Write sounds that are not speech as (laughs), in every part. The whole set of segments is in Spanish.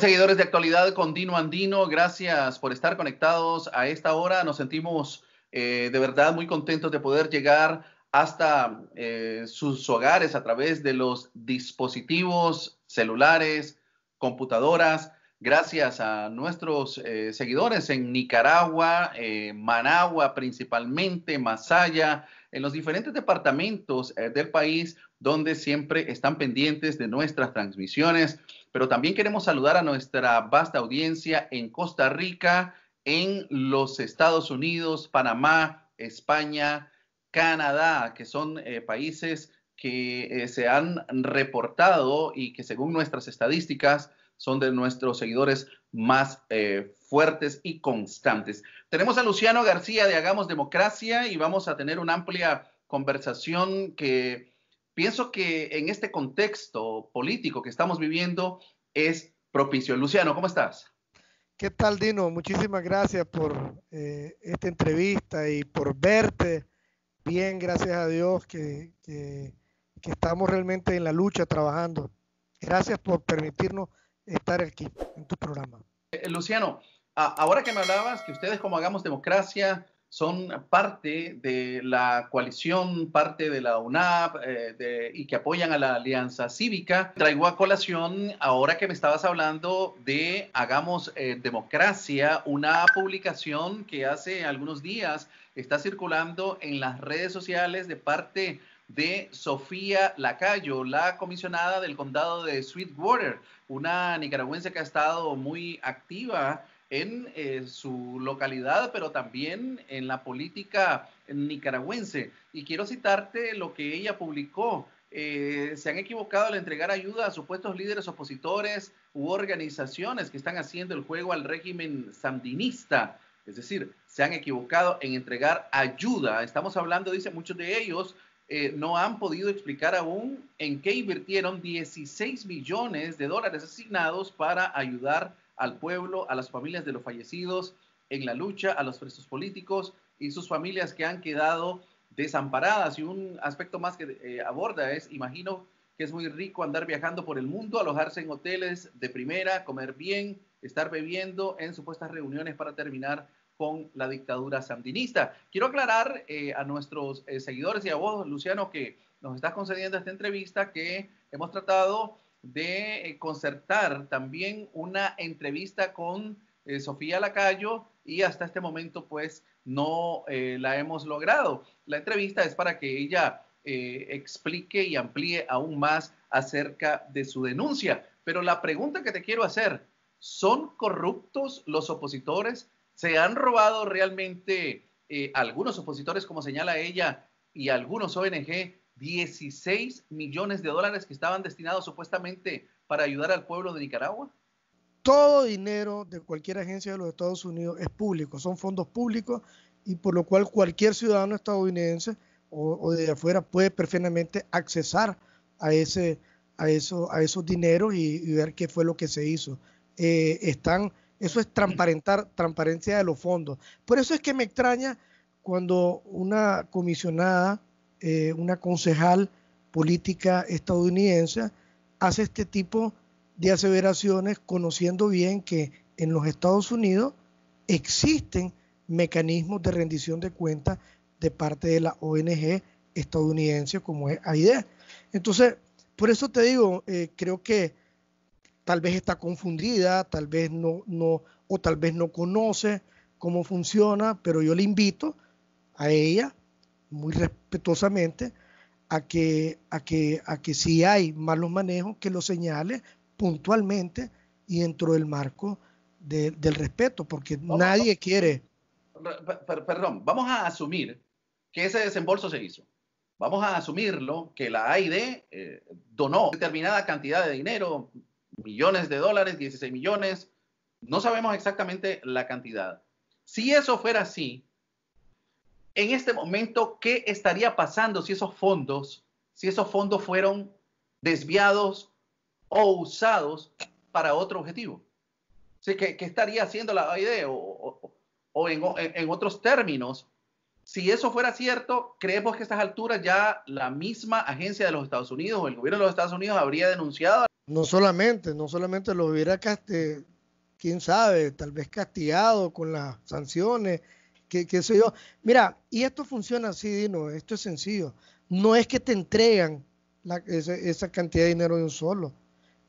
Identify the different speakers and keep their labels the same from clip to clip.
Speaker 1: seguidores de actualidad con Dino Andino? Gracias por estar conectados a esta hora. Nos sentimos eh, de verdad muy contentos de poder llegar hasta eh, sus hogares a través de los dispositivos celulares, computadoras. Gracias a nuestros eh, seguidores en Nicaragua, Managua principalmente, Masaya, en los diferentes departamentos del país donde siempre están pendientes de nuestras transmisiones pero también queremos saludar a nuestra vasta audiencia en Costa Rica, en los Estados Unidos, Panamá, España, Canadá, que son eh, países que eh, se han reportado y que según nuestras estadísticas son de nuestros seguidores más eh, fuertes y constantes. Tenemos a Luciano García de Hagamos Democracia y vamos a tener una amplia conversación que pienso que en este contexto político que estamos viviendo es propicio. Luciano, ¿cómo estás?
Speaker 2: ¿Qué tal, Dino? Muchísimas gracias por eh, esta entrevista y por verte. Bien, gracias a Dios que, estamos realmente en la lucha trabajando. Gracias por permitirnos estar aquí en tu programa.
Speaker 1: Eh, Luciano, ahora que me hablabas que ustedes como Hagamos Democracia son parte de la coalición, parte de la UNAP eh, y que apoyan a la Alianza Cívica. Traigo a colación, ahora que me estabas hablando de Hagamos eh, Democracia, una publicación que hace algunos días está circulando en las redes sociales de parte de Sofía Lacayo, la comisionada del condado de Sweetwater, una nicaragüense que ha estado muy activa en eh, su localidad, pero también en la política nicaragüense. Y quiero citarte lo que ella publicó. Eh, se han equivocado al entregar ayuda a supuestos líderes opositores u organizaciones que están haciendo el juego al régimen sandinista. Es decir, se han equivocado en entregar ayuda. Estamos hablando, dice, muchos de ellos eh, no han podido explicar aún en qué invirtieron 16 millones de dólares asignados para ayudar a al pueblo, a las familias de los fallecidos en la lucha, a los presos políticos y sus familias que han quedado desamparadas. Y un aspecto más que eh, aborda es, imagino que es muy rico andar viajando por el mundo, alojarse en hoteles de primera, comer bien, estar bebiendo en supuestas reuniones para terminar con la dictadura sandinista. Quiero aclarar eh, a nuestros eh, seguidores y a vos, Luciano, que nos estás concediendo esta entrevista, que hemos tratado de eh, concertar también una entrevista con eh, Sofía Lacayo y hasta este momento pues no eh, la hemos logrado. La entrevista es para que ella explique y amplíe aún más acerca de su denuncia. Pero la pregunta que te quiero hacer, ¿son corruptos los opositores? ¿Se han robado realmente algunos opositores, como señala ella, y algunos ONG 16 millones de dólares que estaban destinados supuestamente para ayudar al pueblo de Nicaragua?
Speaker 2: Todo dinero de cualquier agencia de los Estados Unidos es público, son fondos públicos y por lo cual cualquier ciudadano estadounidense o, de afuera puede perfectamente accesar a, ese, a, eso, a esos dineros y, ver qué fue lo que se hizo. Eh, están, eso es transparentar, transparencia de los fondos. Por eso es que me extraña cuando una comisionada eh, una concejal política estadounidense, hace este tipo de aseveraciones conociendo bien que en los Estados Unidos existen mecanismos de rendición de cuentas de parte de la ONG estadounidense como es Aidea. Entonces, por eso te digo, eh, creo que tal vez está confundida, tal vez no, no, o tal vez no conoce cómo funciona, pero yo le invito a ella muy respetuosamente a que, a que, a que si hay malos manejos, que lo señale puntualmente y dentro del marco del respeto, porque nadie quiere.
Speaker 1: Perdón, vamos a asumir que ese desembolso se hizo. Vamos a asumirlo que la AID eh, donó determinada cantidad de dinero, millones de dólares, 16 millones, no sabemos exactamente la cantidad. Si eso fuera así, en este momento, ¿qué estaría pasando si esos fondos, si esos fondos fueron desviados o usados para otro objetivo? ¿Qué, estaría haciendo la OID? O, en, otros términos, si eso fuera cierto, creemos que a estas alturas ya la misma agencia de los Estados Unidos o el gobierno de los Estados Unidos habría denunciado.
Speaker 2: No solamente, no solamente lo hubiera castigado, eh, quién sabe, tal vez castigado con las sanciones que que yo. Mira, y esto funciona así, Dino, esto es sencillo. No es que te entregan esa, cantidad de dinero de un solo.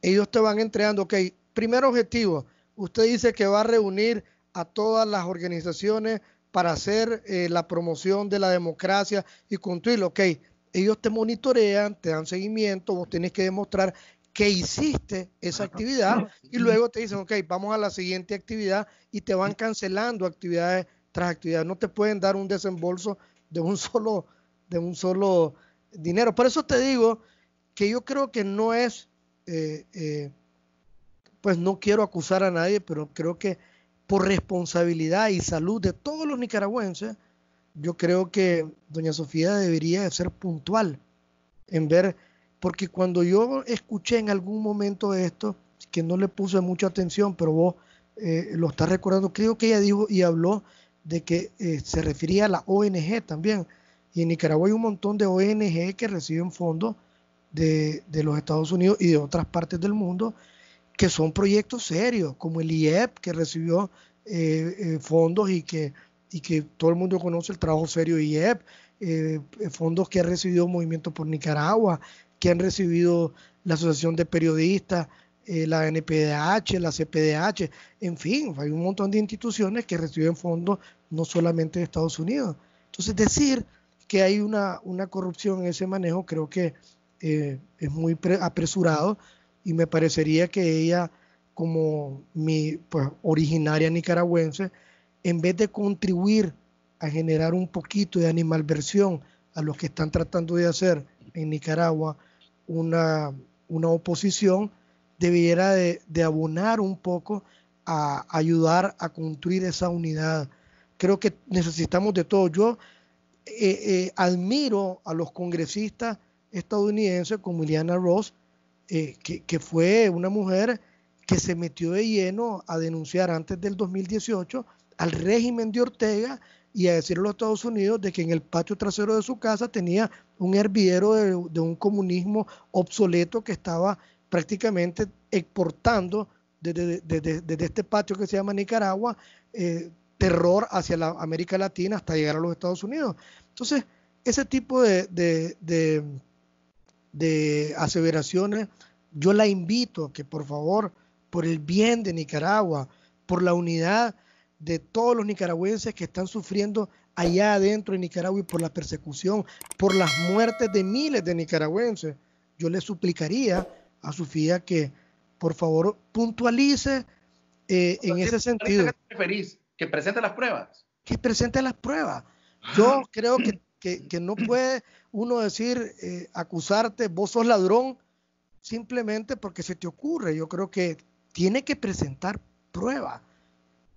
Speaker 2: Ellos te van entregando, ok, primer objetivo, usted dice que va a reunir a todas las organizaciones para hacer eh, la promoción de la democracia y construirlo, ok, ellos te monitorean, te dan seguimiento, vos tenés que demostrar que hiciste esa actividad y luego te dicen, ok, vamos a la siguiente actividad y te van cancelando actividades actividades. No te pueden dar un desembolso de un (laughs) solo, de un solo dinero. Por eso te digo que yo creo que no es, eh, eh, pues no quiero acusar a nadie, pero creo que por responsabilidad y salud de todos los nicaragüenses, yo creo que doña Sofía debería ser puntual en ver, porque cuando yo escuché en algún momento esto, que no le puse mucha atención, pero vos eh, lo estás recordando, creo que ella dijo y habló de que eh, se refería a la ONG también. Y en Nicaragua hay un montón de ONG que reciben fondos de, de, los Estados Unidos y de otras partes del mundo, que son proyectos serios, como el IEP, que recibió eh, eh, fondos y que, y que todo el mundo conoce el trabajo serio de IEP, fondos que ha recibido Movimiento por Nicaragua, que han recibido la Asociación de Periodistas, eh, la NPDH, la CPDH, en fin, hay un montón de instituciones que reciben fondos no solamente de Estados Unidos. Entonces, decir que hay una, una corrupción en ese manejo creo que eh, es muy apresurado y me parecería que ella, como mi pues, originaria nicaragüense, en vez de contribuir a generar un poquito de animalversión a los que están tratando de hacer en Nicaragua una, una oposición, debiera de, abonar un poco a ayudar a construir esa unidad. Creo que necesitamos de todo. Yo eh, eh, admiro a los congresistas estadounidenses como Ileana Ross, eh, que, fue una mujer que se metió de lleno a denunciar antes del 2018 al régimen de Ortega y a decirle a los Estados Unidos de que en el patio trasero de su casa tenía un hervidero de, de un comunismo obsoleto que estaba prácticamente exportando desde, este patio que se llama Nicaragua eh, terror hacia la América Latina hasta llegar a los Estados Unidos. Entonces, ese tipo de, de, de, aseveraciones, yo la invito que por favor, por el bien de Nicaragua, por la unidad de todos los nicaragüenses que están sufriendo allá adentro en Nicaragua y por la persecución, por las muertes de miles de nicaragüenses, yo le suplicaría a Sofía que por favor puntualice eh, en ese sentido.
Speaker 1: ¿Qué ¿Que presente las pruebas?
Speaker 2: Que presente las pruebas. Ah. Yo creo que, no puede uno decir, eh, acusarte, vos sos ladrón, simplemente porque se te ocurre. Yo creo que tiene que presentar pruebas.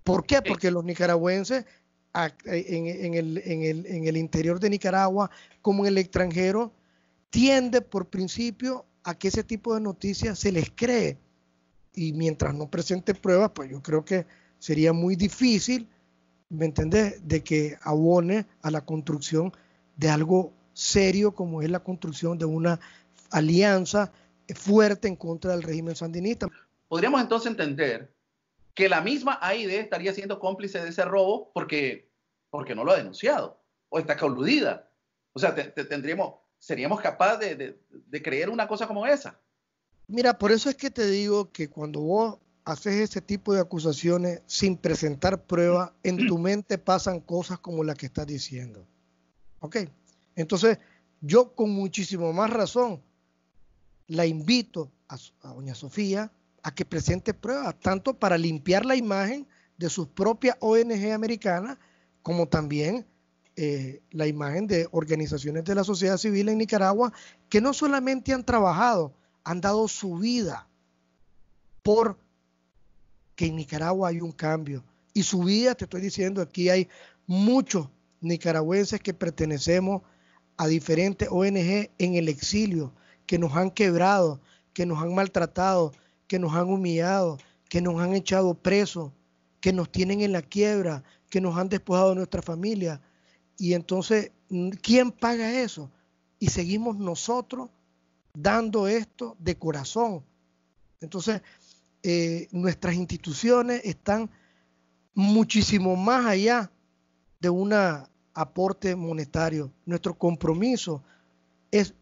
Speaker 2: ¿Por qué? Porque los nicaragüenses eh, en, en, el, en, el, en el interior de Nicaragua, como en el extranjero, tiende por principio a que ese tipo de noticias se les cree. Y mientras no presente pruebas, pues yo creo que sería muy difícil, ¿me entendés?, de que abone a la construcción de algo serio como es la construcción de una alianza fuerte en contra del régimen sandinista.
Speaker 1: Podríamos entonces entender que la misma AID estaría siendo cómplice de ese robo porque, porque no lo ha denunciado o está coludida. O sea, tendríamos, seríamos capaces de, creer una cosa como esa.
Speaker 2: Mira, por eso es que te digo que cuando vos haces ese tipo de acusaciones sin presentar prueba, (clears throat) en tu mente pasan cosas como las que estás diciendo. ¿Ok? Entonces, yo con muchísimo más razón la invito a, a doña Sofía a que presente pruebas, tanto para limpiar la imagen de sus propias ONG americanas, como también eh, la imagen de organizaciones de la sociedad civil en Nicaragua que no solamente han trabajado, han dado su vida por que en Nicaragua hay un cambio. Y su vida, te estoy diciendo, aquí hay muchos nicaragüenses que pertenecemos a diferentes ONG en el exilio, que nos han quebrado, que nos han maltratado, que nos han humillado, que nos han echado presos, que nos tienen en la quiebra, que nos han despojado de nuestra familia, y entonces, mm, ¿quién paga eso? Y seguimos nosotros dando esto de corazón. Entonces, eh, nuestras instituciones están muchísimo más allá de un aporte monetario. Nuestro compromiso es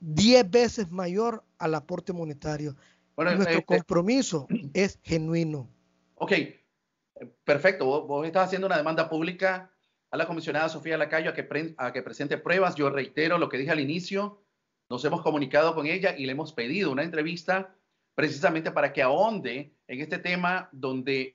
Speaker 2: 10 veces mayor al aporte monetario. Nuestro este- compromiso es genuino.
Speaker 1: Ok, perfecto. Vos, vos, estás haciendo una demanda pública a la comisionada Sofía Lacayo a que, a que presente pruebas. Yo reitero lo que dije al inicio, nos hemos comunicado con ella y le hemos pedido una entrevista precisamente para que ahonde en este tema donde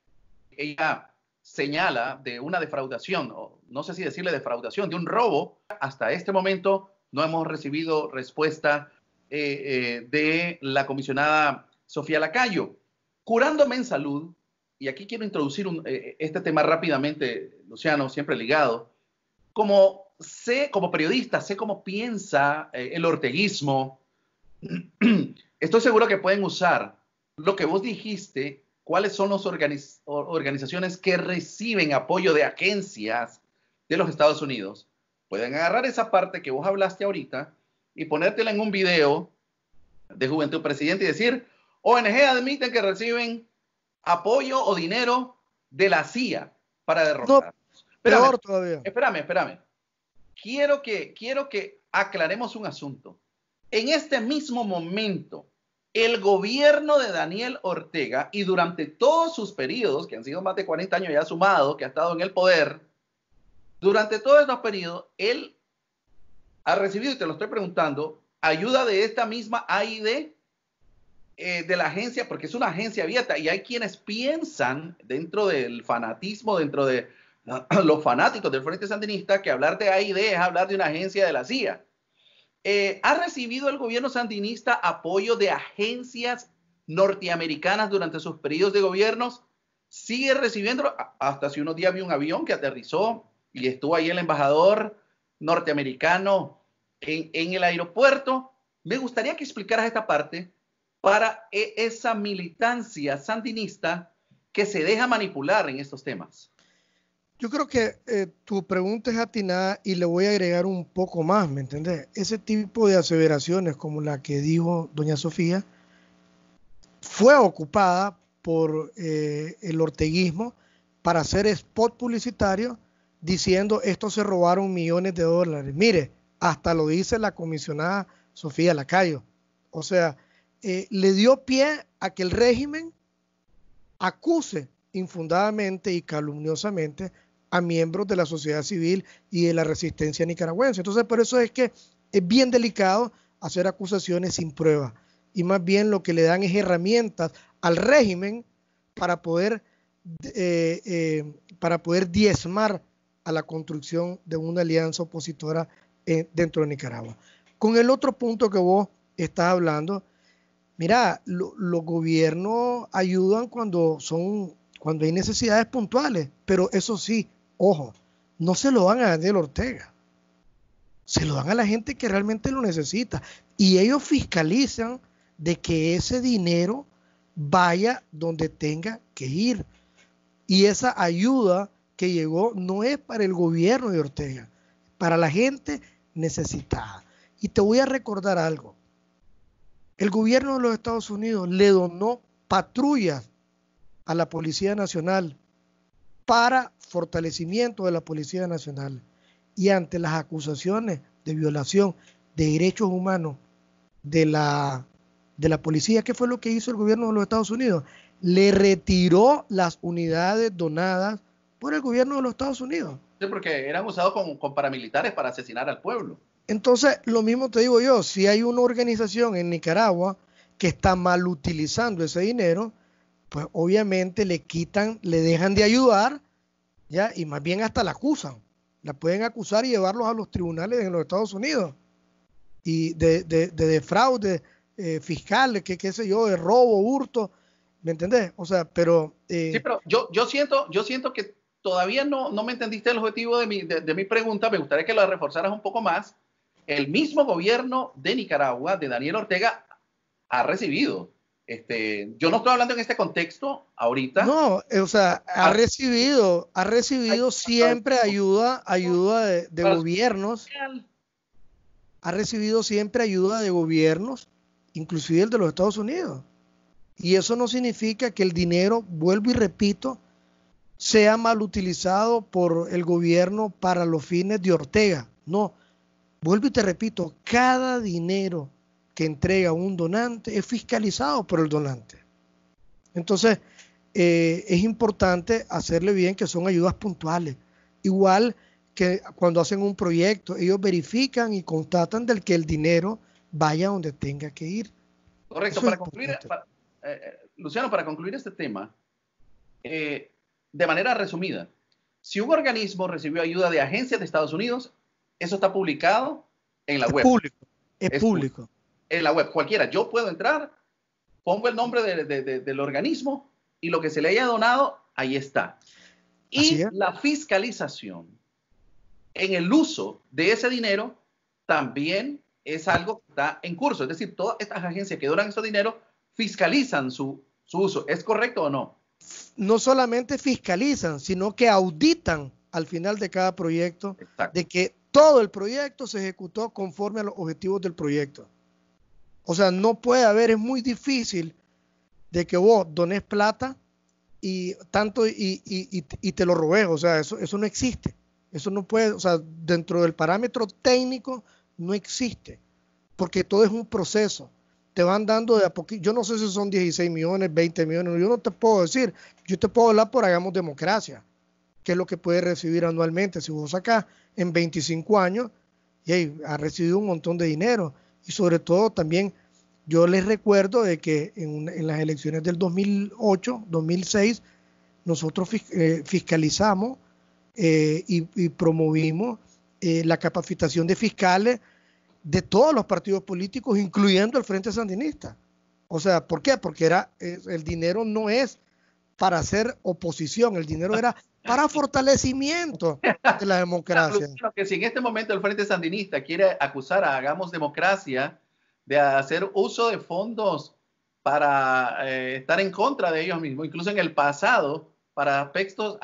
Speaker 1: ella señala de una defraudación, o no sé si decirle defraudación, de un robo. Hasta este momento no hemos recibido respuesta eh, eh, de la comisionada Sofía Lacayo. Curándome en salud y aquí quiero introducir eh, eh, este tema rápidamente, Luciano, siempre ligado. Como sé, como periodista, sé cómo piensa eh, el orteguismo, (clears throat) estoy seguro que pueden usar lo que vos dijiste, cuáles son las organizaciones que reciben apoyo de agencias de los Estados Unidos. Pueden agarrar esa parte que vos hablaste ahorita y ponértela en un video de Juventud Presidente y decir, ONG admiten que reciben apoyo o dinero de la CIA para derrotar. No, espérame, todavía. Espérame, espérame. Quiero que, quiero que aclaremos un asunto. En este mismo momento, el gobierno de Daniel Ortega y durante todos sus periodos, que han sido más de 40 años ya sumados, que ha estado en el poder, durante todos estos periodos, él ha recibido, y te lo estoy preguntando, ayuda de esta misma AID eh, de la agencia, porque es una agencia abierta y hay quienes piensan dentro del fanatismo, dentro de (clears throat) los fanáticos del Frente Sandinista, que hablar de ahí es hablar de una agencia de la CIA. Eh, ¿Ha recibido el gobierno sandinista apoyo de agencias norteamericanas durante sus periodos de gobiernos? ¿Sigue recibiendo? Hasta hace unos días vi un avión que aterrizó y estuvo ahí el embajador norteamericano en, en el aeropuerto. Me gustaría que explicaras esta parte para e, esa militancia sandinista que se deja manipular en estos temas.
Speaker 2: Yo creo que eh, tu pregunta es atinada y le voy a agregar un poco más, ¿me entiendes? Ese tipo de aseveraciones como la que dijo doña Sofía fue ocupada por eh, el orteguismo para hacer spot publicitario diciendo esto se robaron millones de dólares. Mire, hasta lo dice la comisionada Sofía Lacayo. O sea, eh, le dio pie a que el régimen acuse infundadamente y calumniosamente a miembros de la sociedad civil y de la resistencia nicaragüense. Entonces, por eso es que es bien delicado hacer acusaciones sin prueba. Y más bien lo que le dan es herramientas al régimen para poder, eh, eh, para poder diezmar a la construcción de una alianza opositora dentro de Nicaragua. Con el otro punto que vos estás hablando, Mira, los gobiernos ayudan cuando son, cuando hay necesidades puntuales, pero eso sí, ojo, no se lo dan a Daniel Ortega, se lo dan a la gente que realmente lo necesita y ellos fiscalizan de que ese dinero vaya donde tenga que ir. Y esa ayuda que llegó no es para el gobierno de Ortega, para la gente necesitada. Y te voy a recordar algo. El gobierno de los Estados Unidos le donó patrullas a la Policía Nacional para fortalecimiento de la Policía Nacional y ante las acusaciones de violación de derechos humanos de la, de la policía, ¿qué fue lo que hizo el gobierno de los Estados Unidos? Le retiró las unidades donadas por el gobierno de los Estados Unidos.
Speaker 1: Sí, porque eran usados con, con paramilitares para asesinar al pueblo.
Speaker 2: Entonces, lo mismo te digo yo, si hay una organización en Nicaragua que está mal utilizando ese dinero, pues obviamente le quitan, le dejan de ayudar, ¿ya? Y más bien hasta la acusan. La pueden acusar y llevarlos a los tribunales en los Estados Unidos. Y de, de, eh, fiscal, que qué sé yo, de robo, hurto, ¿me entendés? O sea, pero... Eh,
Speaker 1: pero yo, yo, siento, yo siento que todavía no, no me entendiste el objetivo de mi, mi pregunta, me gustaría que la reforzaras un poco más el mismo gobierno de Nicaragua, de Daniel Ortega, ha recibido. Este, yo no estoy hablando en este contexto ahorita.
Speaker 2: No, eh, o sea, ha ah. recibido, ha recibido siempre ayuda, ayuda de gobiernos. Ha recibido siempre ayuda de gobiernos, inclusive el de los Estados Unidos. Y eso no significa que el dinero, vuelvo y repito, sea mal utilizado por el gobierno para los fines de Ortega. No, Vuelvo y te repito, cada dinero que entrega un donante es fiscalizado por el donante. Entonces, eh, es importante hacerle bien que son ayudas puntuales. Igual que cuando hacen un proyecto, ellos verifican y constatan del que el dinero vaya donde tenga que ir.
Speaker 1: Correcto, para concluir, eh, Luciano, para concluir este tema, eh, de manera resumida, si un organismo recibió ayuda de agencias de Estados Unidos, eso está publicado en la web. Público,
Speaker 2: es, público.
Speaker 1: En la web, cualquiera. Yo puedo entrar, pongo el nombre del organismo y lo que se le haya donado, ahí está. Y la fiscalización en el uso de ese dinero también es algo que está en curso. Es decir, todas estas agencias que donan ese dinero fiscalizan su, uso. ¿Es correcto o no?
Speaker 2: No solamente fiscalizan, sino que auditan al final de cada proyecto de que todo el proyecto se ejecutó conforme a los objetivos del proyecto. O sea, no puede haber, es muy difícil de que vos dones plata y tanto y, te lo robes. O sea, eso, eso no existe. Eso no puede, o sea, dentro del parámetro técnico no existe, porque todo es un proceso. Te van dando de a poquito, yo no sé si son 16 millones, 20 millones, yo no te puedo decir, yo te puedo hablar por Hagamos Democracia, que es lo que puedes recibir anualmente. Si vos sacás en 25 años y ha recibido un montón de dinero. Y sobre todo también yo les recuerdo de que en, las elecciones del 2008, 2006, nosotros eh, fiscalizamos eh, y, promovimos eh, la capacitación de fiscales de todos los partidos políticos, incluyendo el Frente Sandinista. O sea, ¿por qué? Porque era, el dinero no es para hacer oposición, el dinero era para fortalecimiento de la democracia.
Speaker 1: (laughs) que si en este momento el Frente Sandinista quiere acusar a Hagamos Democracia de hacer uso de fondos para eh, estar en contra de ellos mismos, incluso en el pasado, para aspectos,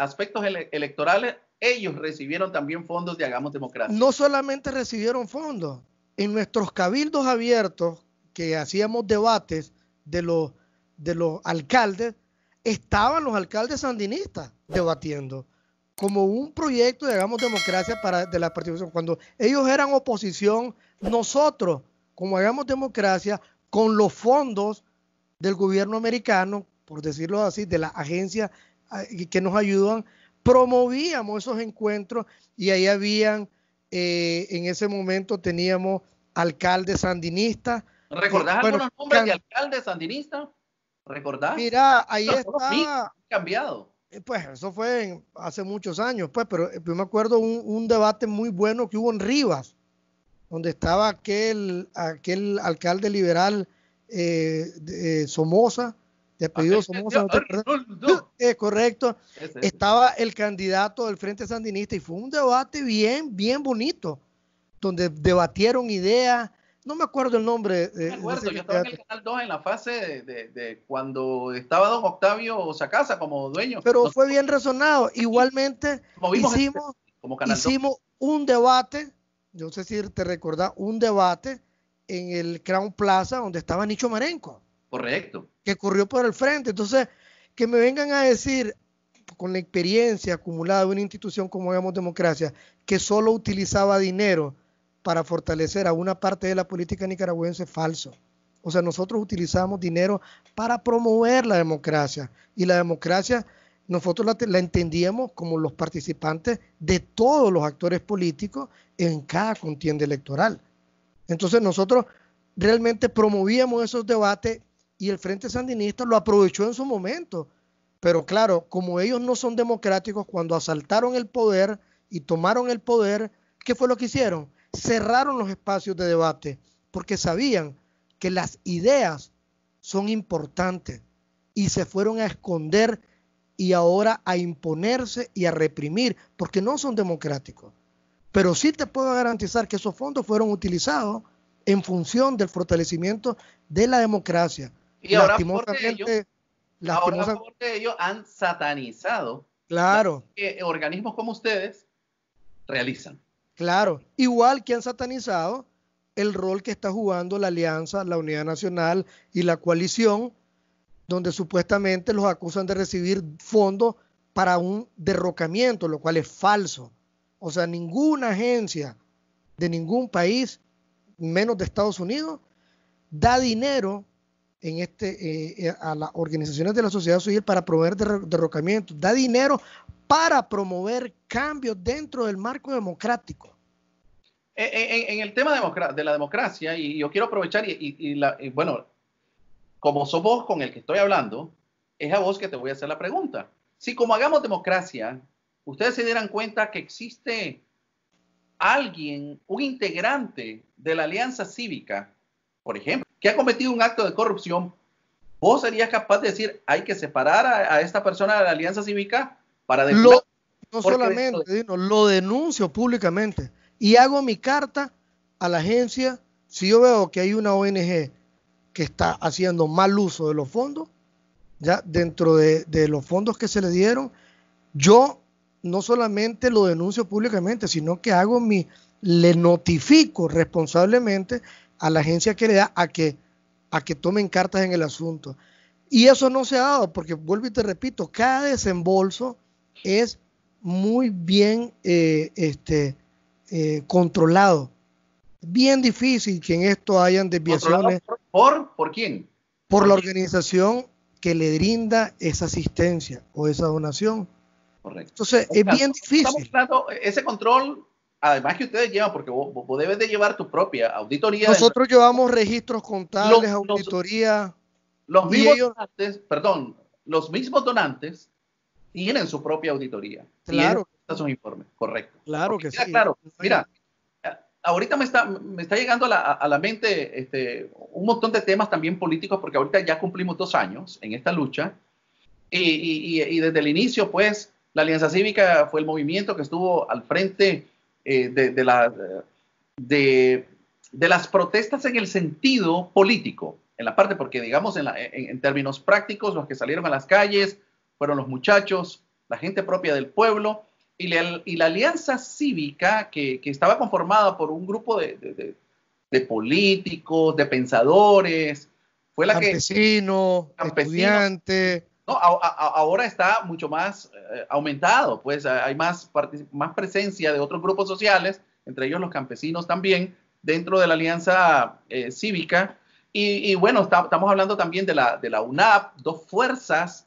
Speaker 1: electorales, ellos recibieron también fondos de Hagamos Democracia.
Speaker 2: No solamente recibieron fondos, en nuestros cabildos abiertos que hacíamos debates de los alcaldes, estaban los alcaldes sandinistas debatiendo como un proyecto, Hagamos democracia para, de la participación. Cuando ellos eran oposición, nosotros, como hagamos democracia, con los fondos del gobierno americano, por decirlo así, de la agencia eh, que nos ayudan, promovíamos esos encuentros y ahí habían, eh, en ese momento teníamos alcaldes sandinistas. ¿Recordás algunos nombres de
Speaker 1: alcaldes sandinistas? ¿Recordás? Mira, ahí está. Cambiado.
Speaker 2: Eh, pues eso fue hace muchos años, pues, pero eh, yo me acuerdo un, un, debate muy bueno que hubo en Rivas, donde estaba aquel, aquel alcalde liberal eh, de, Somoza, de ah, apellido Somoza, correcto, estaba el candidato del Frente Sandinista y fue un debate bien, bien bonito, donde debatieron ideas, no me acuerdo el nombre. Eh, de, me acuerdo, yo estaba en el
Speaker 1: Canal 2 en la fase de, cuando estaba don Octavio Sacasa como dueño.
Speaker 2: Pero fue bien razonado. Igualmente, hicimos, este, hicimos un debate, no sé si te recordás, un debate en el Crown Plaza donde estaba Nicho Marenco.
Speaker 1: Correcto.
Speaker 2: Que corrió por el frente. Entonces, que me vengan a decir con la experiencia acumulada de una institución como digamos Democracia, que solo utilizaba dinero para fortalecer a una parte de la política nicaragüense falso. O sea, nosotros utilizamos dinero para promover la democracia y la democracia nosotros la, la entendíamos como los participantes de todos los actores políticos en cada contienda electoral. Entonces nosotros realmente promovíamos esos debates y el Frente Sandinista lo aprovechó en su momento. Pero claro, como ellos no son democráticos, cuando asaltaron el poder y tomaron el poder, ¿qué fue lo que hicieron? cerraron los espacios de debate porque sabían que las ideas son importantes y se fueron a esconder y ahora a imponerse y a reprimir porque no son democráticos. Pero sí te puedo garantizar que esos fondos fueron utilizados en función del fortalecimiento de la democracia.
Speaker 1: Y ahora por ello, han satanizado claro. que organismos como ustedes
Speaker 2: realizan. Claro, igual que han satanizado el rol que está jugando la Alianza, la Unidad Nacional y la coalición, donde supuestamente los acusan de recibir fondos para un derrocamiento, lo cual es falso. O sea, ninguna agencia de ningún país, menos de Estados Unidos, da dinero en este, eh, eh, a las organizaciones de la sociedad civil para promover derrocamiento, da dinero para promover cambios dentro del marco democrático.
Speaker 1: En, el tema de la democracia, y yo quiero aprovechar, y, bueno, como sos vos con el que estoy hablando, es a vos que te voy a hacer la pregunta. Si como hagamos democracia, ustedes se dieran cuenta que existe alguien, un integrante de la Alianza Cívica, por ejemplo, que ha cometido un acto de corrupción, ¿vos serías capaz de decir hay que separar a, esta persona de la Alianza Cívica para lo, No solamente,
Speaker 2: lo denuncio públicamente y hago mi carta a la agencia. Si yo veo que hay una ONG que está haciendo mal uso de los fondos, ya dentro de, de los fondos que se le dieron, yo no solamente lo denuncio públicamente, sino que hago mi, le notifico responsablemente a la agencia que le da a que, a que tomen cartas en el asunto. Y eso no se ha dado, porque vuelvo y te repito, cada desembolso es muy bien eh, este, eh, controlado. Bien difícil que en esto hayan desviaciones.
Speaker 1: Por, ¿Por? quién?
Speaker 2: Por, la organización que le brinda esa asistencia o esa donación. Correcto. Entonces, es bien
Speaker 1: difícil. Estamos ese control además que ustedes llevan, porque vos, debes de llevar tu propia auditoría. Nosotros
Speaker 2: llevamos registros contables, auditoría.
Speaker 1: Los, mismos donantes, perdón, los mismos donantes tienen su propia auditoría. Claro. Estos son informes, correcto. Claro que sí. Claro, mira, ahorita me está, llegando a la, mente este, un montón de temas también políticos, porque ahorita ya cumplimos dos años en esta lucha. Y, y, desde el inicio, pues, la Alianza Cívica fue el movimiento que estuvo al frente eh, de, las protestas en el sentido político, en la parte, porque digamos en, términos prácticos, los que salieron a las calles fueron los muchachos, la gente propia del pueblo, y la, alianza cívica que, estaba conformada por un grupo de, políticos, de pensadores, fue la que ahora está mucho más eh, aumentado, pues hay más, más presencia de otros grupos sociales, entre ellos los campesinos también, dentro de la Alianza eh, Cívica. Y, bueno, estamos hablando también de la, UNAP, dos fuerzas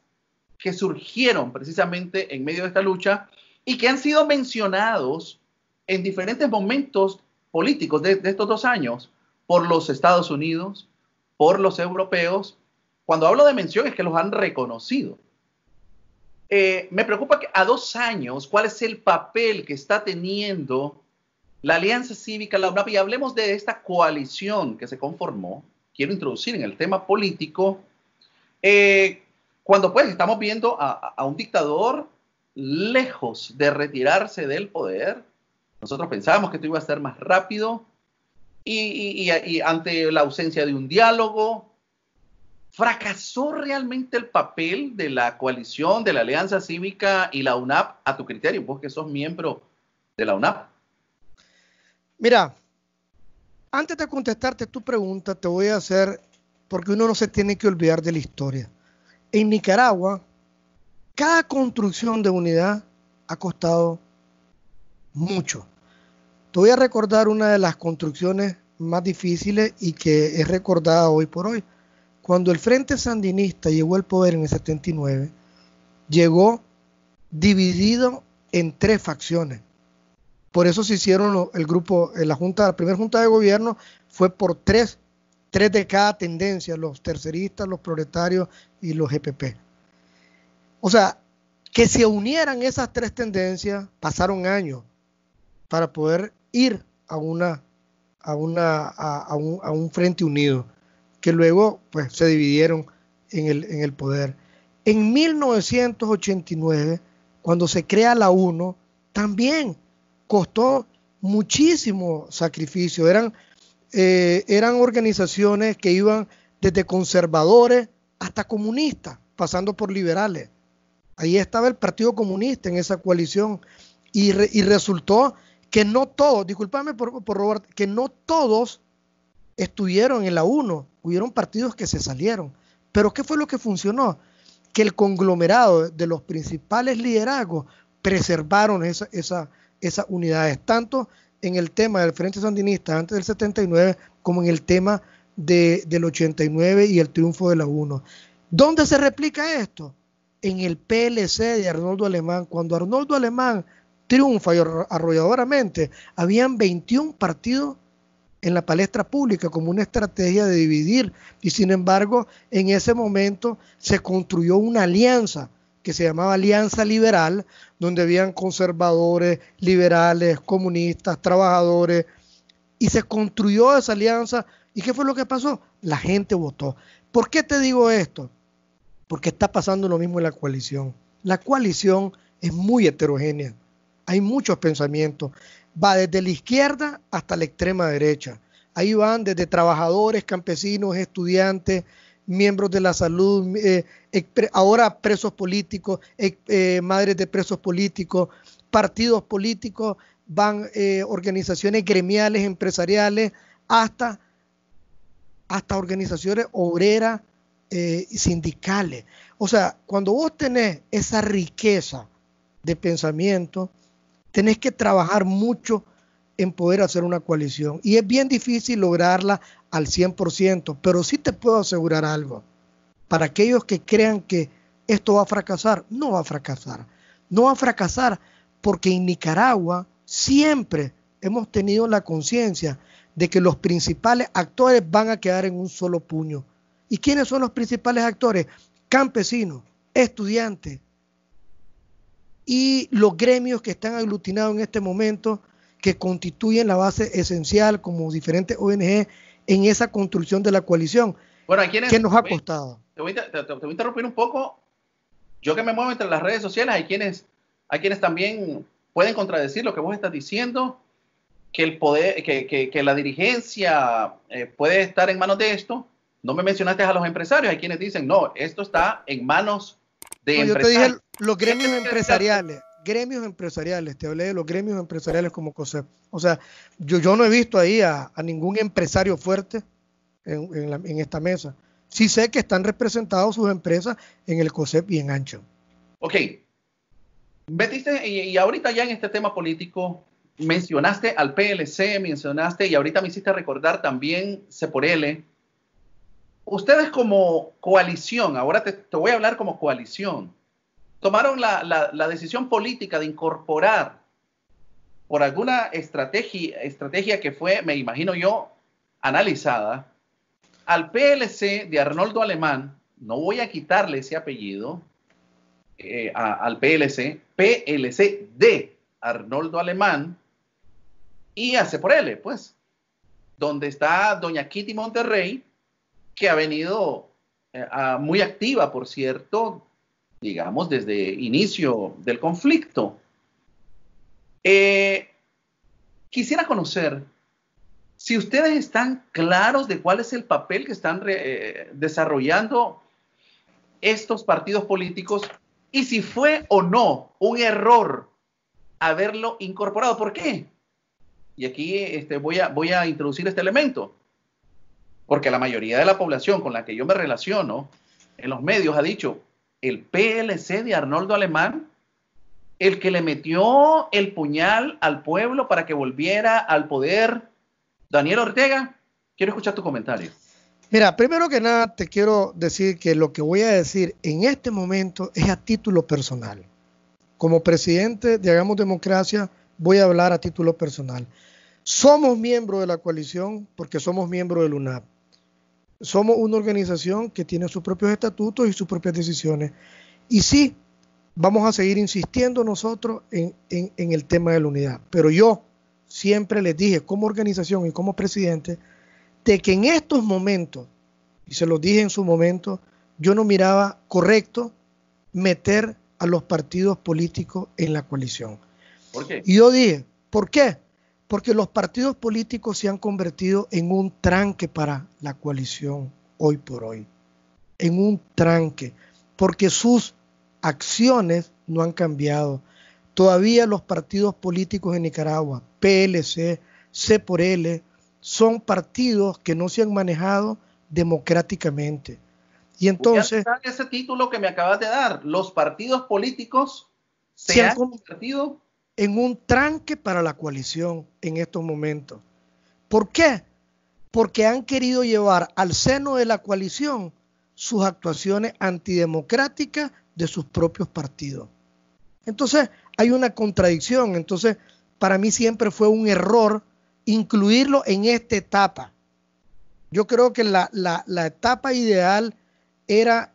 Speaker 1: que surgieron precisamente en medio de esta lucha y que han sido mencionados en diferentes momentos políticos de, de estos dos años por los Estados Unidos, por los europeos cuando hablo de mención es que los han reconocido. Eh, me preocupa que a dos años, ¿cuál es el papel que está teniendo la Alianza Cívica, la UNAP? Y hablemos de esta coalición que se conformó. Quiero introducir en el tema político. Eh, cuando pues estamos viendo a, un dictador lejos de retirarse del poder, nosotros pensábamos que esto iba a ser más rápido y ante la ausencia de un diálogo, ¿Fracasó realmente el papel de la coalición, de la Alianza Cívica y la UNAP a tu criterio, vos que sos miembro de la UNAP?
Speaker 2: Mira, antes de contestarte tu pregunta, te voy a hacer, porque uno no se tiene que olvidar de la historia. En Nicaragua, cada construcción de unidad ha costado mucho. Te voy a recordar una de las construcciones más difíciles y que es recordada hoy por hoy cuando el Frente Sandinista llegó al poder en el 79, llegó dividido en tres facciones. Por eso se hicieron el grupo, eh, la junta, la primera junta de gobierno fue por tres, tres de cada tendencia, los terceristas, los proletarios y los GPP. E o sea, que se unieran esas tres tendencias, pasaron años para poder ir a una a, una, a un frente unido que luego pues, se dividieron en el, poder. En 1989, cuando se crea la UNO, también costó muchísimo sacrificio. Eran, eh, eran organizaciones que iban desde conservadores hasta comunistas, pasando por liberales. Ahí estaba el Partido Comunista en esa coalición y, resultó que no todos, discúlpame por, por Robert, que no todos estuvieron en la 1, hubieron partidos que se salieron. Pero ¿qué fue lo que funcionó? Que el conglomerado de los principales liderazgos preservaron esas unidades, tanto en el tema del Frente Sandinista antes del 79 como en el tema de, del 89 y el triunfo de la 1. ¿Dónde se replica esto? En el PLC de Arnoldo Alemán. Cuando Arnoldo Alemán triunfa arrolladoramente, habían 21 partidos en la palestra pública como una estrategia de dividir y sin embargo en ese momento se construyó una alianza que se llamaba Alianza Liberal, donde habían conservadores, liberales, comunistas, trabajadores, y se construyó esa alianza. ¿Y qué fue lo que pasó? La gente votó. ¿Por qué te digo esto? Porque está pasando lo mismo en la coalición. La coalición es muy heterogénea. Hay muchos pensamientos va desde la izquierda hasta la extrema derecha. Ahí van desde trabajadores, campesinos, estudiantes, miembros de la salud, eh, ahora presos políticos, eh, madres de presos políticos, partidos políticos, van eh, organizaciones gremiales, empresariales, hasta, hasta organizaciones obreras y sindicales. O sea, cuando vos tenés esa riqueza de pensamiento, tenés que trabajar mucho en poder hacer una coalición. Y es bien difícil lograrla al 100%, pero sí te puedo asegurar algo. Para aquellos que crean que esto va a fracasar, no va a fracasar. No va a fracasar porque en Nicaragua siempre hemos tenido la conciencia de que los principales actores van a quedar en un solo puño. ¿Y quiénes son los principales actores? Campesinos, estudiantes, y los gremios que están aglutinados en este momento, que constituyen la base esencial como diferentes ONG en esa construcción de la coalición.
Speaker 1: Bueno, ¿Qué nos ha costado? Te voy, a interrumpir un poco. Yo que me muevo entre las redes sociales, hay quienes, hay quienes también pueden contradecir lo que vos estás diciendo, que, el poder, que, la dirigencia eh, puede estar en manos de esto. No me mencionaste a los empresarios, hay quienes dicen, no, esto está en manos pues yo te dije
Speaker 2: los gremios empresariales. Gremios empresariales, te hablé de los gremios empresariales como COSEP. O sea, yo, yo no he visto ahí a, ningún empresario fuerte en, esta mesa. Sí sé que están representados sus empresas en el COSEP y en Ancho.
Speaker 1: Ok. Metiste, y, ahorita ya en este tema político, mencionaste al PLC, mencionaste, y ahorita me hiciste recordar también C por L, ustedes como coalición, ahora te, voy a hablar como coalición, tomaron la, decisión política de incorporar por alguna estrategia, que fue, me imagino yo, analizada, al PLC de Arnoldo Alemán, no voy a quitarle ese apellido eh, al PLC, PLC de Arnoldo Alemán y hace por él, pues, donde está doña Kitty Monterrey, que ha venido eh, muy activa, por cierto, digamos, desde inicio del conflicto. Eh, quisiera conocer si ustedes están claros de cuál es el papel que están eh, desarrollando estos partidos políticos y si fue o no un error haberlo incorporado. ¿Por qué? Y aquí este, voy, a, voy a introducir este elemento. Porque la mayoría de la población con la que yo me relaciono en los medios ha dicho, el PLC de Arnoldo Alemán, el que le metió el puñal al pueblo para que volviera al poder, Daniel Ortega, quiero escuchar tu comentario.
Speaker 2: Mira, primero que nada te quiero decir que lo que voy a decir en este momento es a título personal. Como presidente de Hagamos Democracia, voy a hablar a título personal. Somos miembros de la coalición porque somos miembros del UNAP somos una organización que tiene sus propios estatutos y sus propias decisiones. Y sí, vamos a seguir insistiendo nosotros en, el tema de la unidad. Pero yo siempre les dije como organización y como presidente de que en estos momentos, y se los dije en su momento, yo no miraba correcto meter a los partidos políticos en la coalición. ¿Por qué? Y yo dije, ¿por qué? porque los partidos políticos se han convertido en un tranque para la coalición hoy por hoy, en un tranque, porque sus acciones no han cambiado. Todavía los partidos políticos en Nicaragua, PLC, C por L, son partidos que no se han manejado democráticamente. Y entonces...
Speaker 1: Ese título que me acabas de dar, los partidos políticos se, han
Speaker 2: convertido en un tranque para la coalición en estos momentos. ¿Por qué? Porque han querido llevar al seno de la coalición sus actuaciones antidemocráticas de sus propios partidos. Entonces, hay una contradicción. Entonces, para mí siempre fue un error incluirlo en esta etapa. Yo creo que la, etapa ideal era,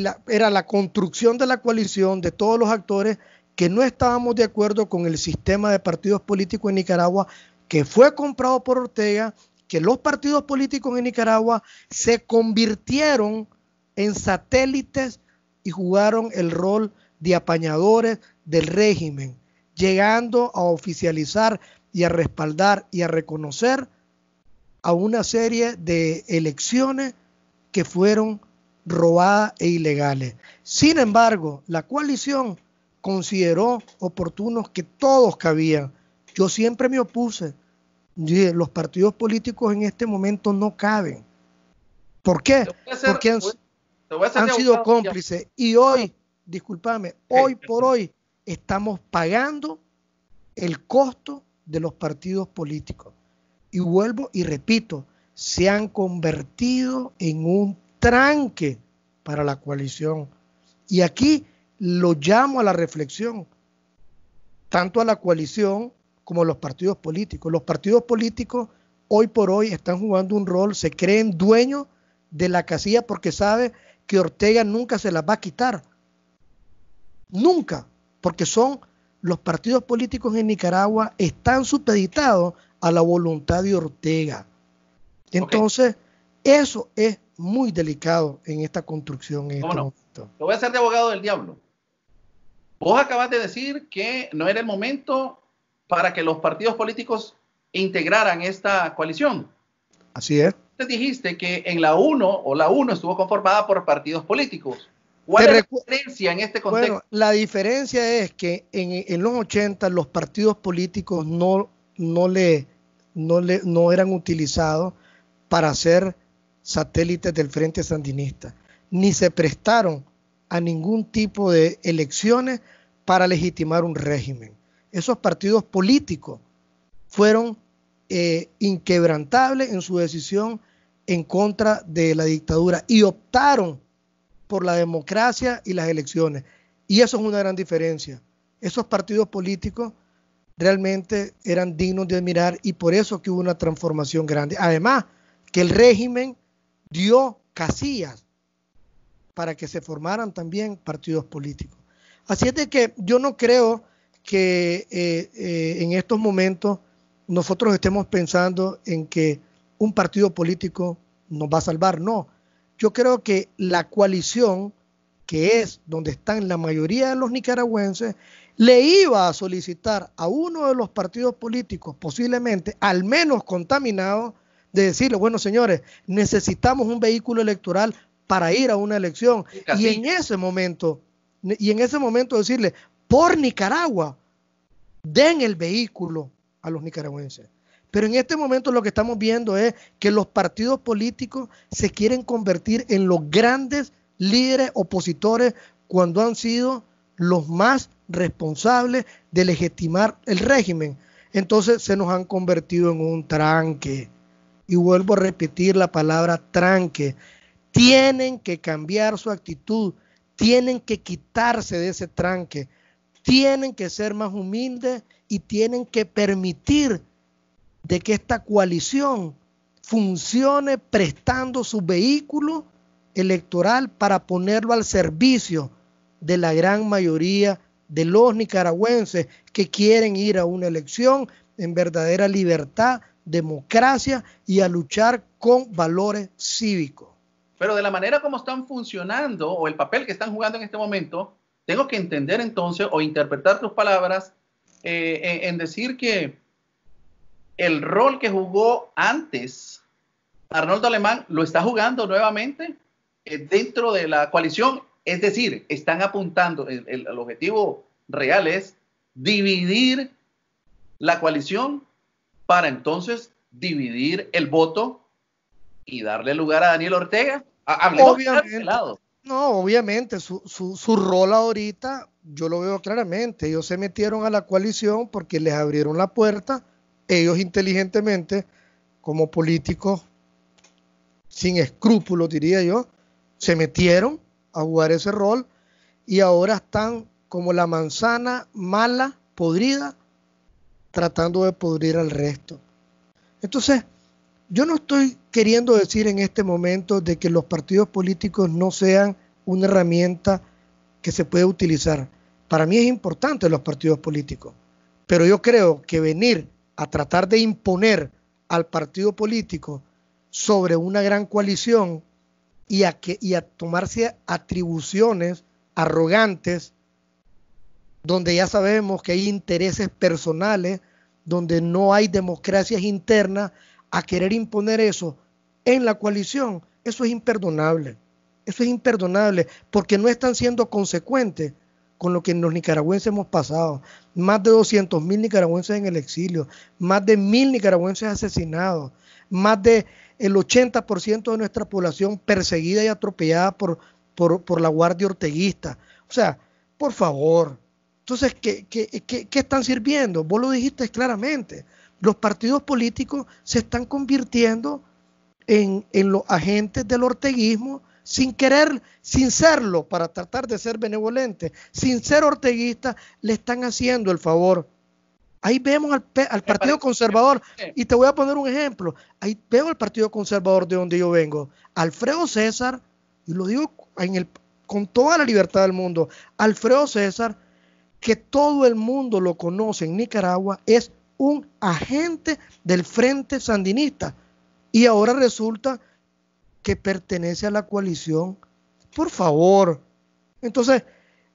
Speaker 2: la, era la construcción de la coalición, de todos los actores, que no estábamos de acuerdo con el sistema de partidos políticos en Nicaragua que fue comprado por Ortega, que los partidos políticos en Nicaragua se convirtieron en satélites y jugaron el rol de apañadores del régimen, llegando a oficializar y a respaldar y a reconocer a una serie de elecciones que fueron robadas e ilegales. Sin embargo, la coalición consideró oportunos que todos cabían. Yo siempre me opuse. Los partidos políticos en este momento no caben. ¿Por qué? Porque han, sido cómplices. Y hoy, discúlpame, hoy por hoy estamos pagando el costo de los partidos políticos. Y vuelvo y repito, se han convertido en un tranque para la coalición. Y aquí lo llamo a la reflexión, tanto a la coalición como a los partidos políticos. Los partidos políticos hoy por hoy están jugando un rol, se creen dueños de la casilla porque sabe que Ortega nunca se las va a quitar. Nunca, porque son los partidos políticos en Nicaragua están supeditados a la voluntad de Ortega. Entonces, eso es muy delicado en esta construcción. En este momento.
Speaker 1: Lo voy a hacer de abogado del diablo. Vos acabas de decir que no era el momento para que los partidos políticos integraran esta coalición. Así es. Te dijiste que en la 1 o la 1 estuvo conformada por partidos políticos. ¿Cuál es la diferencia en este contexto? Bueno,
Speaker 2: la diferencia es que en, los 80 los partidos políticos no, no, le, no, le, no eran utilizados para ser satélites del Frente Sandinista, ni se prestaron a ningún tipo de elecciones para legitimar un régimen. Esos partidos políticos fueron eh, inquebrantables en su decisión en contra de la dictadura y optaron por la democracia y las elecciones. Y eso es una gran diferencia. Esos partidos políticos realmente eran dignos de admirar y por eso que hubo una transformación grande. Además, que el régimen dio casillas para que se formaran también partidos políticos. Así es de que yo no creo que eh, eh, en estos momentos nosotros estemos pensando en que un partido político nos va a salvar. No, yo creo que la coalición, que es donde están la mayoría de los nicaragüenses, le iba a solicitar a uno de los partidos políticos, posiblemente al menos contaminado, de decirle, bueno señores, necesitamos un vehículo electoral para ir a una elección. Y en ese momento, y en ese momento decirle, por Nicaragua, den el vehículo a los nicaragüenses. Pero en este momento lo que estamos viendo es que los partidos políticos se quieren convertir en los grandes líderes opositores cuando han sido los más responsables de legitimar el régimen. Entonces se nos han convertido en un tranque. Y vuelvo a repetir la palabra tranque. Tienen que cambiar su actitud, tienen que quitarse de ese tranque, tienen que ser más humildes y tienen que permitir de que esta coalición funcione prestando su vehículo electoral para ponerlo al servicio de la gran mayoría de los nicaragüenses que quieren ir a una elección en verdadera libertad, democracia y a luchar con valores cívicos.
Speaker 1: Pero de la manera como están funcionando o el papel que están jugando en este momento, tengo que entender entonces o interpretar tus palabras eh, en, decir que el rol que jugó antes Arnoldo Alemán lo está jugando nuevamente eh, dentro de la coalición. Es decir, están apuntando, el, el objetivo real es dividir la coalición para entonces dividir el voto y darle lugar a Daniel Ortega. Ah, ah, obviamente,
Speaker 2: No, obviamente, su, su, su rol ahorita yo lo veo claramente. Ellos se metieron a la coalición porque les abrieron la puerta. Ellos inteligentemente, como políticos, sin escrúpulos, diría yo, se metieron a jugar ese rol y ahora están como la manzana mala, podrida, tratando de podrir al resto. Entonces, yo no estoy queriendo decir en este momento de que los partidos políticos no sean una herramienta que se puede utilizar. Para mí es importante los partidos políticos, pero yo creo que venir a tratar de imponer al partido político sobre una gran coalición y a, a tomarse atribuciones arrogantes, donde ya sabemos que hay intereses personales, donde no hay democracias internas, a querer imponer eso en la coalición, eso es imperdonable. Eso es imperdonable porque no están siendo consecuentes con lo que los nicaragüenses hemos pasado. Más de 200 mil nicaragüenses en el exilio, más de mil nicaragüenses asesinados, más de el 80% de nuestra población perseguida y atropellada por, por, la Guardia Orteguista. O sea, por favor. Entonces, qué, qué, qué están sirviendo? Vos lo dijiste claramente los partidos políticos se están convirtiendo en, los agentes del orteguismo sin querer, sin serlo, para tratar de ser benevolentes, sin ser orteguistas, le están haciendo el favor. Ahí vemos al, al Partido Conservador, y te voy a poner un ejemplo, ahí veo al Partido Conservador de donde yo vengo, Alfredo César, y lo digo en el, con toda la libertad del mundo, Alfredo César, que todo el mundo lo conoce en Nicaragua, es un agente del Frente Sandinista y ahora resulta que pertenece a la coalición. Por favor. Entonces,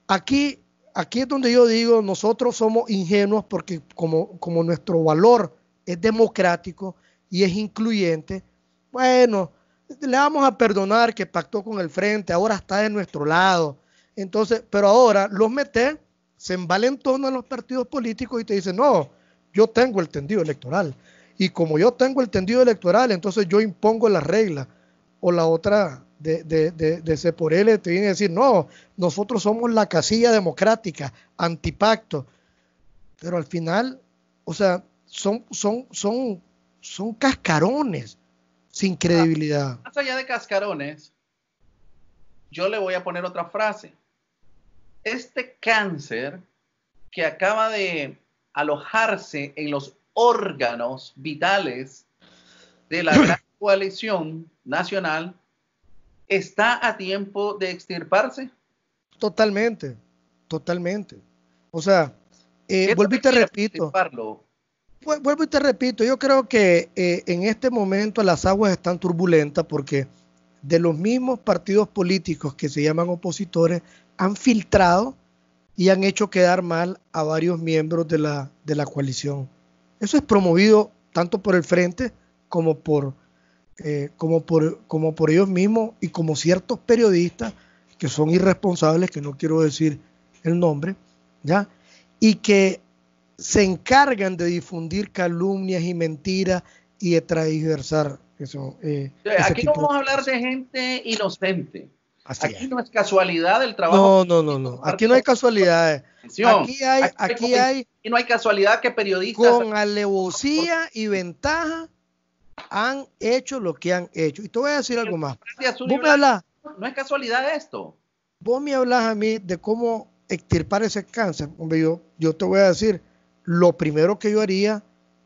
Speaker 2: aquí, aquí es donde yo digo, nosotros somos ingenuos porque como, como nuestro valor es democrático y es incluyente, bueno, le vamos a perdonar que pactó con el frente, ahora está de nuestro lado. Entonces, pero ahora los metes, se envalentonan los partidos políticos y te dicen, no, yo tengo el tendido electoral. Y como yo tengo el tendido electoral, entonces yo impongo la regla. O la otra de, de, de, de te viene a decir, no, nosotros somos la casilla democrática, antipacto. Pero al final, o sea, son, son, son, son cascarones sin credibilidad. Más
Speaker 1: allá de cascarones, yo le voy a poner otra frase. Este cáncer que acaba de alojarse en los órganos vitales de la (laughs) gran coalición nacional, ¿está a tiempo de extirparse?
Speaker 2: Totalmente, totalmente. O sea, eh, vuelvo y te repito. Vuelvo y te repito, yo creo que eh, en este momento las aguas están turbulentas porque de los mismos partidos políticos que se llaman opositores han filtrado y han hecho quedar mal a varios miembros de la, de la coalición. Eso es promovido tanto por el frente como por, eh, como, por, como por ellos mismos y como ciertos periodistas que son irresponsables, que no quiero decir el nombre, ¿ya? Y que se encargan de difundir calumnias y mentiras y de transversar eso. Eh, Aquí no
Speaker 1: vamos a hablar de gente inocente aquí no es casualidad el trabajo.
Speaker 2: No, no, no, no. Aquí no hay casualidades Aquí hay, aquí hay.
Speaker 1: Y no hay casualidad que periodistas. Con
Speaker 2: alevosía y ventaja han hecho lo que han hecho. Y te voy a decir algo más.
Speaker 1: Vos me
Speaker 2: no es casualidad esto. Vos me hablas a mí de cómo extirpar ese cáncer. Hombre, yo, yo te voy a decir, lo primero que yo haría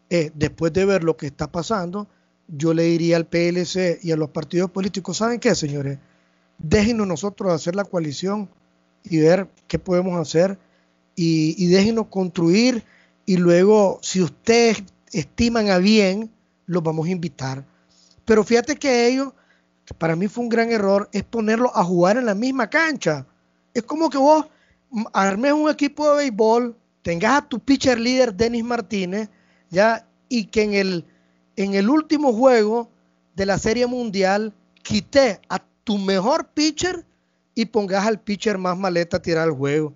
Speaker 2: es, después de ver lo que está pasando, yo le diría al PLC y a los partidos políticos, ¿saben qué, señores? déjenos nosotros hacer la coalición y ver qué podemos hacer y, déjenos construir y luego si ustedes estiman a bien, los vamos a invitar. Pero fíjate que ellos, para mí fue un gran error, es ponerlos a jugar en la misma cancha. Es como que vos armes un equipo de béisbol, tengas a tu pitcher líder Denis Martínez, ya, y que en el, en el último juego de la Serie Mundial quité a tu mejor pitcher y pongas al pitcher más maleta a tirar el juego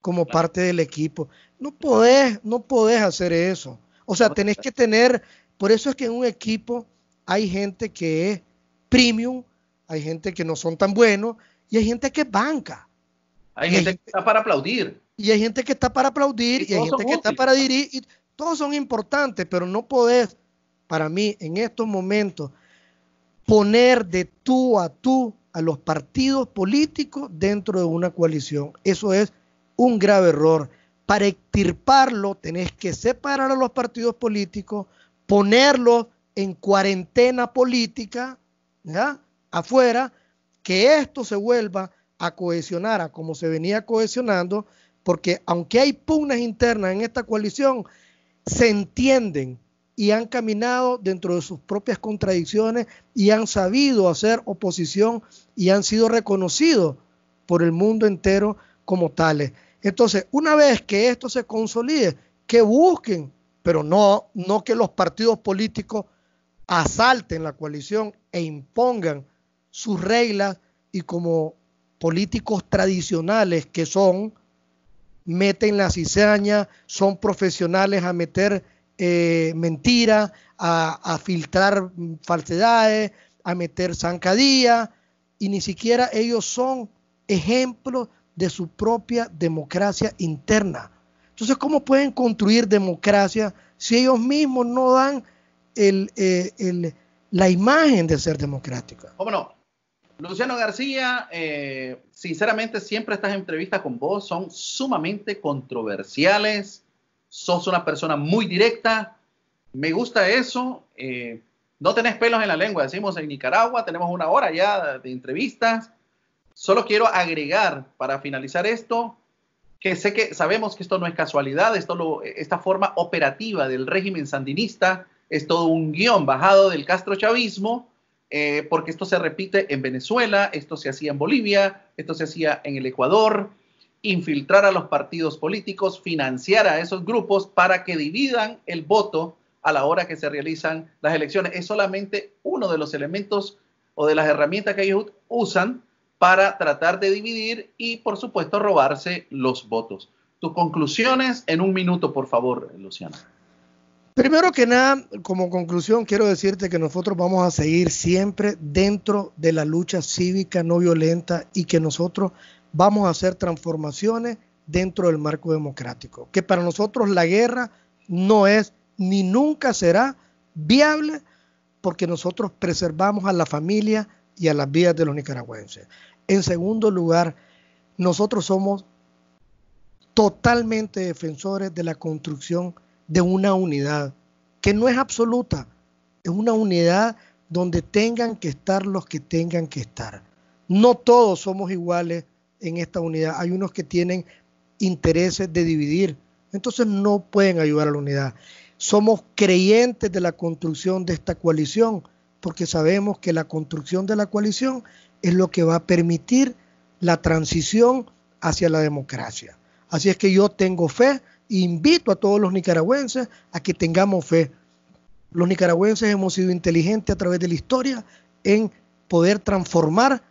Speaker 2: como parte del equipo. No podés, no podés hacer eso. O sea, tenés que tener, por eso es que en un equipo hay gente que es premium, hay gente que no son tan buenos y hay gente que banca.
Speaker 1: Hay, gente, que está para aplaudir.
Speaker 2: Y hay gente que está para aplaudir y, hay gente que está para dirigir. Y todos son importantes, pero no podés, para mí, en estos momentos, poner de tú a tú a los partidos políticos dentro de una coalición. Eso es un grave error. Para extirparlo tenés que separar a los partidos políticos, ponerlos en cuarentena política, ¿ya? afuera, que esto se vuelva a cohesionar a como se venía cohesionando, porque aunque hay pugnas internas en esta coalición, se entienden y han caminado dentro de sus propias contradicciones y han sabido hacer oposición y han sido reconocidos por el mundo entero como tales. Entonces, una vez que esto se consolide, que busquen, pero no, no que los partidos políticos asalten la coalición e impongan sus reglas y como políticos tradicionales que son, meten la cizaña, son profesionales a meter eh, mentira, a, filtrar falsedades, a meter zancadía, y ni siquiera ellos son ejemplos de su propia democracia interna. Entonces, ¿cómo pueden construir democracia si ellos mismos no dan eh, la imagen de ser democrática?
Speaker 1: ¿Cómo no? Luciano García, eh, sinceramente siempre estas entrevistas con vos son sumamente controversiales sos una persona muy directa, me gusta eso, eh, no tenés pelos en la lengua, decimos en Nicaragua, tenemos una hora ya de entrevistas, solo quiero agregar para finalizar esto, que sé que sabemos que esto no es casualidad, esto esta forma operativa del régimen sandinista es todo un guión bajado del castrochavismo, eh, porque esto se repite en Venezuela, esto se hacía en Bolivia, esto se hacía en el Ecuador, infiltrar a los partidos políticos, financiar a esos grupos para que dividan el voto a la hora que se realizan las elecciones. Es solamente uno de los elementos o de las herramientas que ellos usan para tratar de dividir y, por supuesto, robarse los votos. Tus conclusiones en un minuto, por favor, Luciana.
Speaker 2: Primero que nada, como conclusión, quiero decirte que nosotros vamos a seguir siempre dentro de la lucha cívica no violenta y que nosotros vamos a hacer transformaciones dentro del marco democrático. Que para nosotros la guerra no es ni nunca será viable porque nosotros preservamos a la familia y a las vidas de los nicaragüenses. En segundo lugar, nosotros somos totalmente defensores de la construcción de una unidad que no es absoluta, es una unidad donde tengan que estar los que tengan que estar. No todos somos iguales, en esta unidad, hay unos que tienen intereses de dividir, entonces no pueden ayudar a la unidad. Somos creyentes de la construcción de esta coalición, porque sabemos que la construcción de la coalición es lo que va a permitir la transición hacia la democracia. Así es que yo tengo fe, invito a todos los nicaragüenses a que tengamos fe. Los nicaragüenses hemos sido inteligentes a través de la historia en poder transformar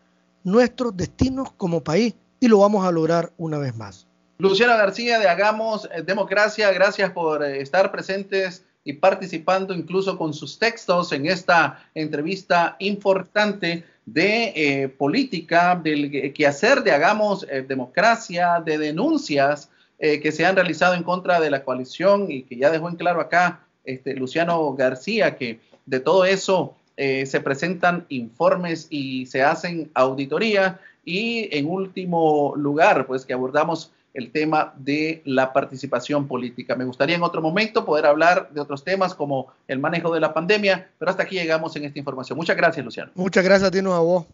Speaker 2: nuestros destinos como país y lo vamos a lograr una vez más.
Speaker 1: Luciano García de Hagamos eh, Democracia, gracias por eh, estar presentes y participando incluso con sus textos en esta entrevista importante de eh, política, del quehacer de Hagamos Democracia, de denuncias que se han realizado en contra de la coalición y que ya dejó en claro acá este, Luciano García que de todo eso eh, se presentan informes y se hacen auditoría. Y en último lugar, pues que abordamos el tema de la participación política. Me gustaría en otro momento poder hablar de otros temas como el manejo de la pandemia, pero hasta aquí llegamos en esta información. Muchas gracias, Luciano.
Speaker 2: Muchas gracias a ti,